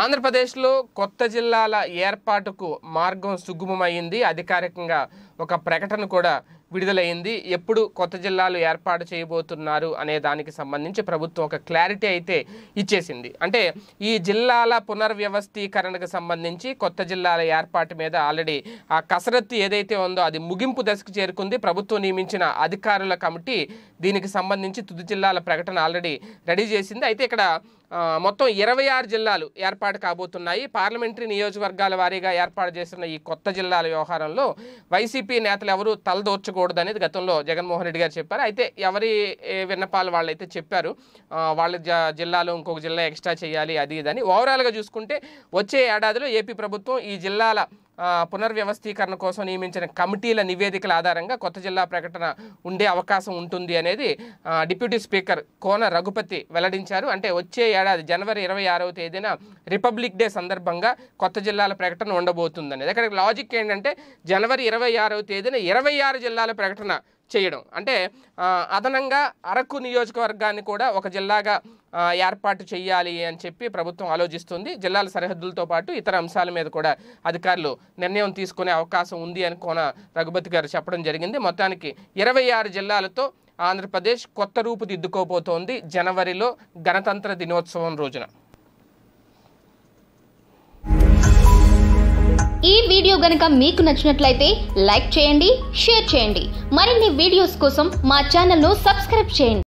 ఆంధ్రప్రదేశ్లో కొత్త జిల్లాల ఏర్పాటుకు మార్గం సుగుమమైంది అధికారికంగా ఒక ప్రకటన కూడా విడుదలైంది ఎప్పుడు కొత్త జిల్లాలు ఏర్పాటు చేయబోతున్నారు అనే దానికి సంబంధించి ప్రభుత్వం ఒక క్లారిటీ అయితే ఇచ్చేసింది అంటే ఈ జిల్లాల పునర్వ్యవస్థీకరణకు సంబంధించి కొత్త జిల్లాల ఏర్పాటు మీద ఆల్రెడీ ఆ కసరత్తు ఏదైతే ఉందో అది ముగింపు దశకు చేరుకుంది ప్రభుత్వం నియమించిన అధికారుల కమిటీ దీనికి సంబంధించి తుది జిల్లాల ప్రకటన ఆల్రెడీ రెడీ చేసింది అయితే ఇక్కడ మొత్తం ఇరవై ఆరు జిల్లాలు ఏర్పాటు కాబోతున్నాయి పార్లమెంటరీ నియోజకవర్గాల వారీగా ఏర్పాటు చేసిన ఈ కొత్త జిల్లాల వ్యవహారంలో వైసీపీ నేతలు ఎవరూ తలదోర్చకూడదు చేయకూడదు అనేది గతంలో జగన్మోహన్ రెడ్డి గారు చెప్పారు అయితే ఎవరి విన్నపాలు వాళ్ళైతే చెప్పారు వాళ్ళ జిల్లాలో ఇంకొక జిల్లా ఎక్స్ట్రా చేయాలి అది అని ఓవరాల్గా చూసుకుంటే వచ్చే ఏడాదిలో ఏపీ ప్రభుత్వం ఈ జిల్లాల పునర్వ్యవస్థీకరణ కోసం నియమించిన కమిటీల నివేదికల ఆధారంగా కొత్త జిల్లా ప్రకటన ఉండే అవకాశం ఉంటుంది అనేది డిప్యూటీ స్పీకర్ కోన రఘుపతి వెల్లడించారు అంటే వచ్చే ఏడాది జనవరి ఇరవై ఆరవ తేదీన రిపబ్లిక్ డే సందర్భంగా కొత్త జిల్లాల ప్రకటన ఉండబోతుంది అనేది లాజిక్ ఏంటంటే జనవరి ఇరవై ఆరవ తేదీన ఇరవై ఆరు జిల్లాల ప్రకటన చేయడం అంటే అదనంగా అరకు నియోజకవర్గాన్ని కూడా ఒక జిల్లాగా ఏర్పాటు చేయాలి అని చెప్పి ప్రభుత్వం ఆలోచిస్తుంది జిల్లాల సరిహద్దులతో పాటు ఇతర అంశాల మీద కూడా అధికారులు నిర్ణయం తీసుకునే అవకాశం ఉంది అని కోన రఘుపతి గారు చెప్పడం జరిగింది మొత్తానికి ఇరవై ఆరు జిల్లాలతో ఆంధ్రప్రదేశ్ కొత్త రూపు దిద్దుకోబోతోంది జనవరిలో గణతంత్ర దినోత్సవం రోజున ఈ వీడియో గనక మీకు నచ్చినట్లయితే లైక్ చేయండి షేర్ చేయండి మరిన్ని వీడియోస్ కోసం మా ఛానల్ను సబ్స్క్రైబ్ చేయండి